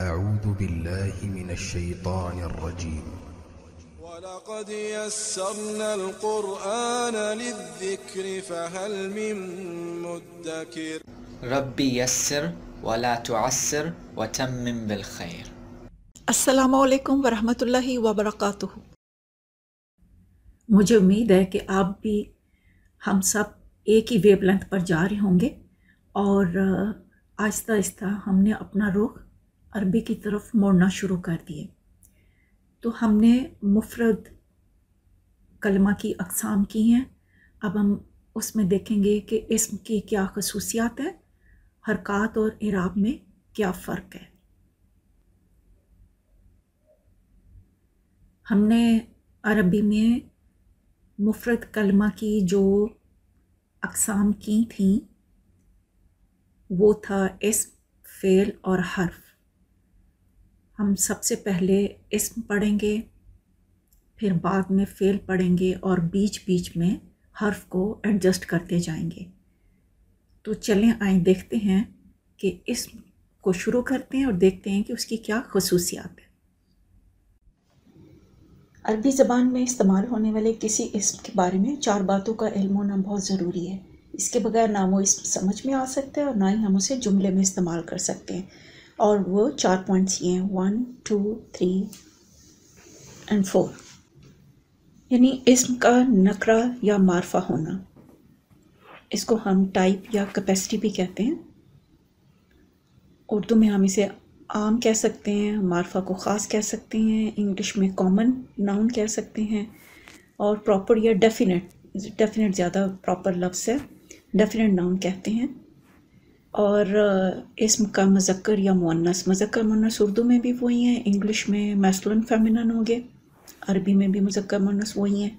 أعوذ بالله من الشيطان الرجيم ولقد يسرنا القرآن للذكر فهل من مدكر ربي يسر ولا تعسر وتمم بالخير السلام عليكم ورحمة الله وبركاته मुझे उम्मीद है कि आप भी हम सब एक ही वेवलेंथ पर जा रहे होंगे और आहिस्ता आहिस्ता हमने अपना रुख अरबी की तरफ मोड़ना शुरू कर दिए तो हमने मुफरद कलमा की अकसाम की हैं अब हम उसमें देखेंगे कि इसम की क्या खसूसियात है हरकत और इराब में क्या फ़र्क है हमने अरबी में मुफरत कलमा की जो अकसाम की थी वो था इसम फ़ेल और हर्फ हम सबसे पहले इसम पढ़ेंगे फिर बाद में फ़ेल पढ़ेंगे और बीच बीच में हर्फ को एडजस्ट करते जाएंगे तो चलें आए देखते हैं कि इसम को शुरू करते हैं और देखते हैं कि उसकी क्या खसूसियात है अरबी ज़बान में इस्तेमाल होने वाले किसी इसम के बारे में चार बातों का इल्म होना बहुत ज़रूरी है इसके बगैर ना वो इसम समझ में आ सकता है और ना ही हम उसे जुमले में इस्तेमाल कर सकते हैं और वो चार पॉइंट्स ये हैं one two three and four यानी इसम का नकरा या मारफा होना इसको हम टाइप या कैपेसिटी भी कहते हैं उर्दू में हम इसे आम कह सकते हैं मारफा को ख़ास कह सकते हैं इंग्लिश में कॉमन नाउन कह सकते हैं और प्रॉपर या डेफिनेट डेफिनेट ज़्यादा प्रॉपर लफ्स है डेफिनेट नाउन कहते हैं और इसम का मज़क्र या मुन्नस मज़क्र मुन्नस उर्दू में भी वही हैं इंग्लिश में मैसलन फेमिनन हो गए अरबी में भी मज़क्र मुन्नस वही हैं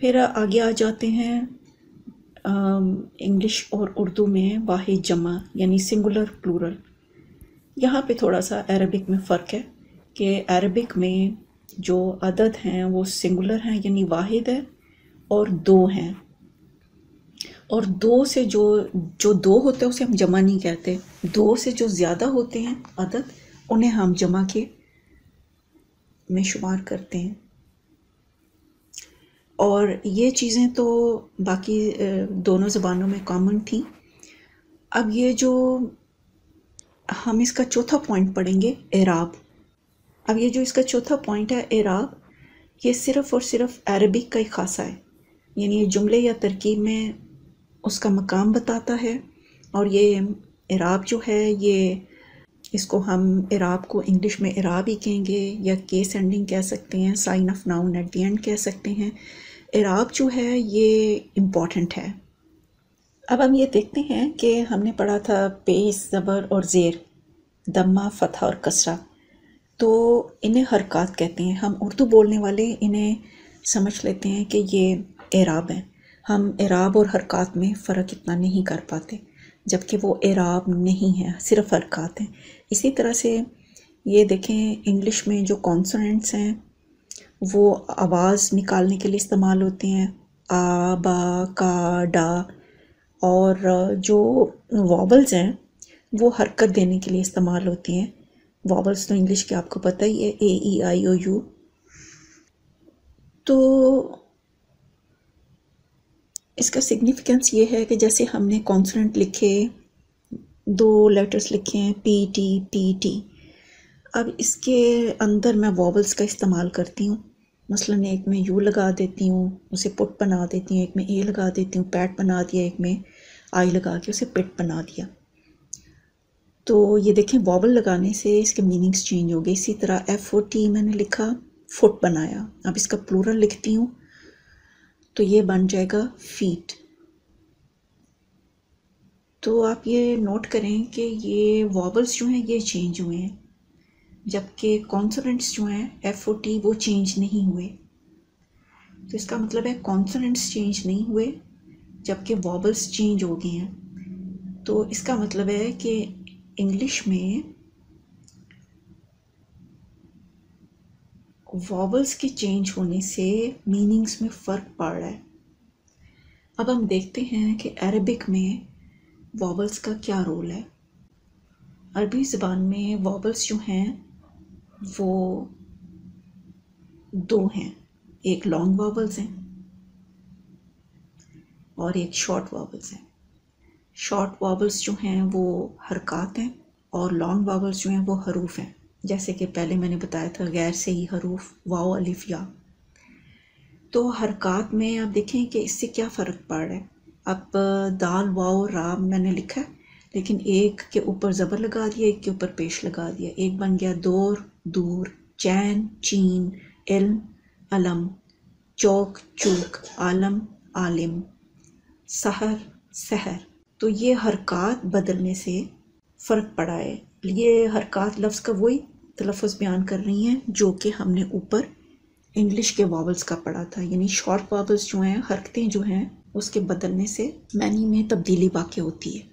फिर आगे आ जाते हैं इंग्लिश और उर्दू में वाहि जमा यानी सिंगुलर प्लूरल यहाँ पे थोड़ा सा अरबिक में फ़र्क है कि अरबिक में जो अदद हैं वो सिंगुलर हैं यानी वाहिद है और दो हैं और दो से जो जो दो होते हैं उसे हम जमा नहीं कहते दो से जो ज़्यादा होते हैं अदद उन्हें हम जमा के में शुमार करते हैं और ये चीज़ें तो बाकी दोनों ज़बानों में कॉमन थी अब ये जो हम इसका चौथा पॉइंट पढ़ेंगे एराब अब ये जो इसका चौथा पॉइंट है एराब ये सिर्फ़ और सिर्फ अरबिक का ही खासा है यानी ये जुमले या तरकीब में उसका मकाम बताता है और ये इराब जो है ये इसको हम इराब को इंग्लिश में इराब ही कहेंगे या केस एंडिंग कह सकते हैं sign of noun at the end कह सकते हैं इराब जो है ये इम्पॉर्टेंट है अब हम ये देखते हैं कि हमने पढ़ा था पेस ज़बर और ज़ेर दम्मा फतह और कसरा तो इन्हें हरकत कहते हैं हम उर्दू बोलने वाले इन्हें समझ लेते हैं कि ये एराब हैं हम एराब और हरकत में फ़र्क इतना नहीं कर पाते जबकि वो एराब नहीं है सिर्फ हरकत हैं इसी तरह से ये देखें इंग्लिश में जो कॉन्सोनेंट्स हैं वो आवाज़ निकालने के लिए इस्तेमाल होते हैं आ बा का डा और जो वॉबल्स हैं वो हरकत देने के लिए इस्तेमाल होती हैं वॉबल्स तो इंग्लिश के आपको पता ही है ए ई आई ओ यू तो इसका सिग्निफिकेंस ये है कि जैसे हमने कॉन्सनेंट लिखे दो लेटर्स लिखे हैं पी टी पी टी अब इसके अंदर मैं वॉवल्स का इस्तेमाल करती हूँ मसलन एक में यू लगा देती हूँ उसे पुट बना देती हूँ एक में ए लगा देती हूँ पैट बना दिया एक में आई लगा के उसे पिट बना दिया तो ये देखें वॉवल लगाने से इसके मीनिंग्स चेंज हो गए इसी तरह एफ ओ टी मैंने लिखा फुट बनाया अब इसका प्लूरल लिखती हूँ तो ये बन जाएगा फीट तो आप ये नोट करें कि ये वॉबल्स जो हैं ये चेंज हुए हैं जबकि कॉन्सोनेंट्स जो हैं एफ ओ टी वो चेंज नहीं हुए तो इसका मतलब है कॉन्सोनेंट्स चेंज नहीं हुए जबकि वॉबल्स चेंज हो गए हैं तो इसका मतलब है कि इंग्लिश में वॉवल्स के चेंज होने से मीनिंग्स में फ़र्क पड़ रहा है अब हम देखते हैं कि अरबिक में वॉवल्स का क्या रोल है अरबी ज़बान में वॉवल्स जो हैं वो दो हैं एक लॉन्ग वॉवल्स हैं और एक शॉर्ट वॉवल्स हैं शॉर्ट वॉवल्स जो हैं वो हरकत हैं और लॉन्ग वावल्स जो हैं वो हरूफ हैं जैसे कि पहले मैंने बताया था गैर से ही हरूफ वाओ अलिफ या तो हरकत में आप देखें कि इससे क्या फ़र्क पड़ रहा है अब दाल वाओ राम मैंने लिखा है लेकिन एक के ऊपर ज़बर लगा दिया एक के ऊपर पेश लगा दिया एक बन गया दौर दूर चैन चीन इल्म अलम चौक चूक आलम आलिम सहर सहर तो ये हरकत बदलने से फ़र्क पड़ा है ये हरकत लफ्ज़ का वही तलफ़ बयान कर रही हैं जो कि हमने ऊपर इंग्लिश के वावल्स का पढ़ा था यानी शॉर्ट वावल्स जो हैं हरकतें जो हैं उसके बदलने से मैनी में तब्दीली वाक़ होती है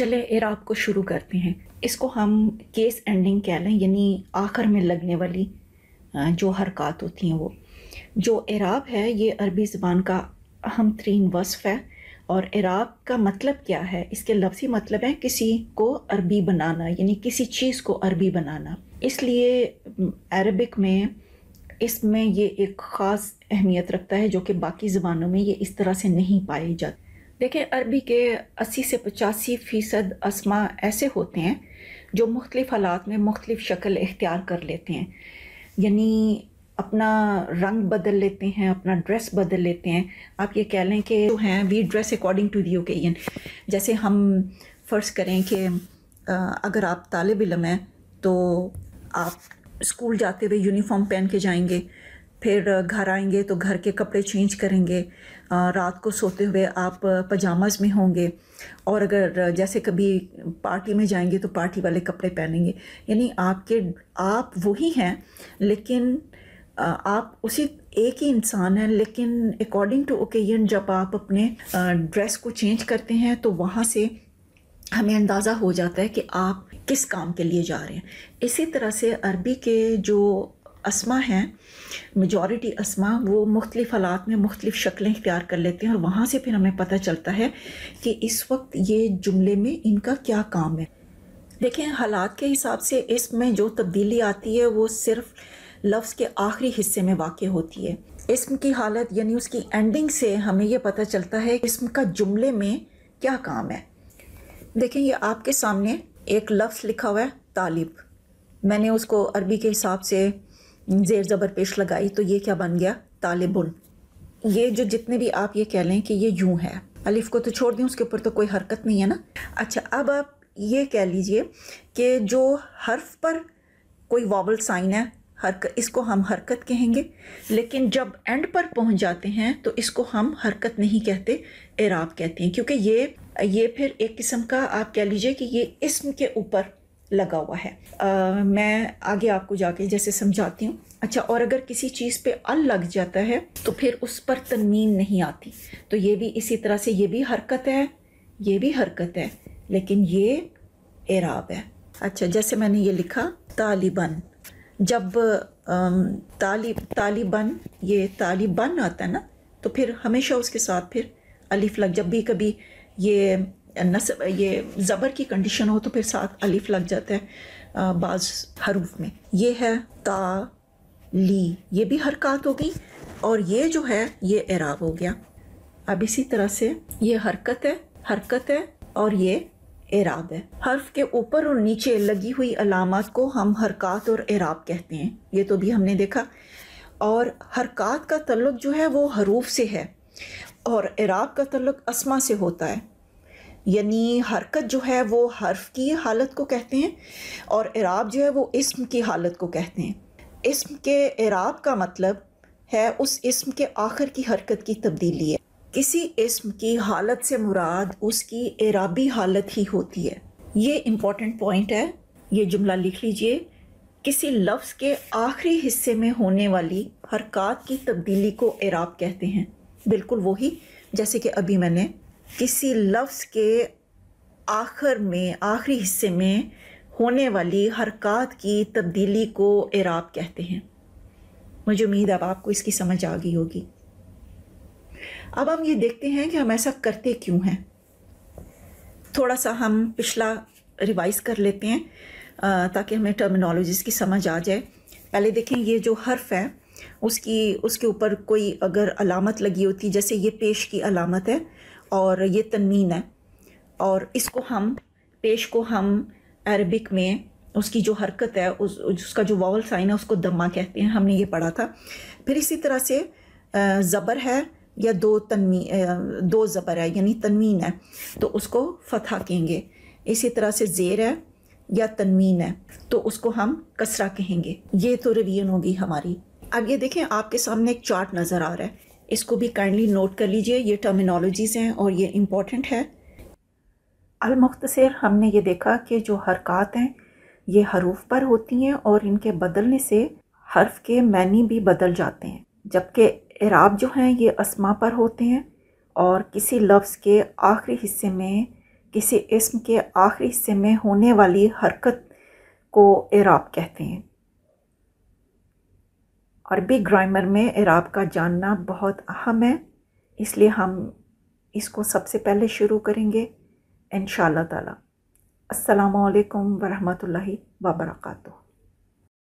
चले इराब को शुरू करते हैं इसको हम केस एंडिंग कह लें यानी आखिर में लगने वाली जो हरकत होती हैं वो जो इराब है ये अरबी ज़बान का अहम तरीन वसफ़ है और इराक का मतलब क्या है इसके लफ्ज़ी मतलब है किसी को अरबी बनाना यानी किसी चीज़ को अरबी बनाना इसलिए अरबिक में इसमें ये एक ख़ास अहमियत रखता है जो कि बाकी ज़बानों में ये इस तरह से नहीं पाई जाती देखें अरबी के 80 से पचासी फ़ीसद असमा ऐसे होते हैं जो मुख्तलिफ हालात में मुख्तलिफ शक्ल इख्तियार कर लेते हैं यानी अपना रंग बदल लेते हैं अपना ड्रेस बदल लेते हैं आप ये कह लें कि जो हैं we dress according to the occasion जैसे हम फ़र्ज़ करें कि अगर आप तालब इलम हैं तो आप स्कूल जाते हुए यूनिफॉर्म पहन के जाएंगे फिर घर आएंगे तो घर के कपड़े चेंज करेंगे रात को सोते हुए आप पजामाज में होंगे और अगर जैसे कभी पार्टी में जाएंगे तो पार्टी वाले कपड़े पहनेंगे यानी आपके आप वही हैं लेकिन आप उसी एक ही इंसान हैं लेकिन अकॉर्डिंग टू ओकेजन जब आप अपने ड्रेस को चेंज करते हैं तो वहाँ से हमें अंदाज़ा हो जाता है कि आप किस काम के लिए जा रहे हैं इसी तरह से अरबी के जो असमा हैं मेजॉरिटी असमा वो मुख्तलिफ हालात में मुख्तलिफ शक्लें इख्तियार कर लेते हैं और वहाँ से फिर हमें पता चलता है कि इस वक्त ये जुमले में इनका क्या काम है देखें हालात के हिसाब से इसमें जो तब्दीली आती है वो सिर्फ़ लफ्ज़ के आखिरी हिस्से में वाक़ होती है इसम की हालत यानी उसकी एंडिंग से हमें यह पता चलता है इसम का जुमले में क्या काम है देखें यह आपके सामने एक लफ्स लिखा हुआ है तालिब मैंने उसको अरबी के हिसाब से जेर ज़बर पेश लगाई तो ये क्या बन गया तालिबुन ये जो जितने भी आप ये कह लें कि ये यूँ है अलिफ को तो छोड़ दें उसके ऊपर तो कोई हरकत नहीं है ना अच्छा अब आप ये कह लीजिए कि जो हर्फ पर कोई वॉबल साइन है हरकत इसको हम हरकत कहेंगे लेकिन जब एंड पर पहुंच जाते हैं तो इसको हम हरकत नहीं कहते एराब कहते हैं क्योंकि ये ये फिर एक किस्म का आप कह लीजिए कि ये इसम के ऊपर लगा हुआ है आ, मैं आगे आपको जाके जैसे समझाती हूँ अच्छा और अगर किसी चीज़ पे अल लग जाता है तो फिर उस पर तनमीन नहीं आती तो ये भी इसी तरह से ये भी हरकत है ये भी हरकत है लेकिन ये एराब है अच्छा जैसे मैंने ये लिखा तालिबन जब तालिब तालिबन ये तालिबन आता है ना तो फिर हमेशा उसके साथ फिर अलिफ लग जब भी कभी ये नसब ये ज़बर की कंडीशन हो तो फिर साथ अलिफ लग जाता है बाज़ हरूफ में ये है ता ली ये भी हरकत हो गई और ये जो है ये एराब हो गया अब इसी तरह से ये हरकत है हरकत है और ये एराब है हर्फ के ऊपर और नीचे लगी हुई अलामत को हम हरकत और एराब कहते हैं ये तो भी हमने देखा और हरकत का तल्लक जो है वो हरूफ से है और एराब का तल्लक असमा से होता है यानी हरकत जो है वो हर्फ की हालत को कहते हैं और एराब जो है वो इसम की हालत को कहते हैं इसम के एराब का मतलब है उस इसम के आखिर की हरकत की तब्दीली है किसी इसम की हालत से मुराद उसकी एराबी हालत ही होती है ये इम्पॉर्टेंट पॉइंट है ये जुमला लिख लीजिए किसी लफ्ज़ के आखिरी हिस्से में होने वाली हरकत की तब्दीली को एराब कहते हैं बिल्कुल वही जैसे कि अभी मैंने किसी लफ्ज़ के आखिर में आखिरी हिस्से में होने वाली हरकत की तब्दीली को एराब कहते हैं मुझे उम्मीद है अब आपको इसकी समझ आ गई होगी अब हम ये देखते हैं कि हम ऐसा करते क्यों हैं थोड़ा सा हम पिछला रिवाइज कर लेते हैं ताकि हमें टर्मिनोलॉजीज़ की समझ आ जाए पहले देखें ये जो हर्फ है उसकी उसके ऊपर कोई अगर अलामत लगी होती जैसे ये पेश की अलामत है और ये तनमीन है और इसको हम पेश को हम अरबिक में उसकी जो हरकत है उस उसका जो वावल साइन है उसको दम्मा कहते हैं हमने ये पढ़ा था फिर इसी तरह से ज़बर है या दो तनवी दो ज़बर है यानी तनवीन है तो उसको फतहा कहेंगे इसी तरह से ज़ेर है या तनवीन है तो उसको हम कसरा कहेंगे ये तो रिवीजन होगी हमारी अब ये देखें आपके सामने एक चार्ट नज़र आ रहा है इसको भी काइंडली नोट कर लीजिए ये टर्मिनोलॉजीज़ हैं और ये इम्पॉर्टेंट है अलमुख्तसर हमने ये देखा कि जो हरकत हैं ये हरूफ पर होती हैं और इनके बदलने से हर्फ के मैनी भी बदल जाते हैं जबकि एराब जो हैं ये असमा पर होते हैं और किसी लफ्ज़ के आखिरी हिस्से में किसी इसम के आखिरी हिस्से में होने वाली हरकत को एराब कहते हैं अरबी ग्रामर में एराब का जानना बहुत अहम है इसलिए हम इसको सबसे पहले शुरू करेंगे इन ताला अस्सलाम वालेकुम वरहमतुल्लाहि व बरकातुहू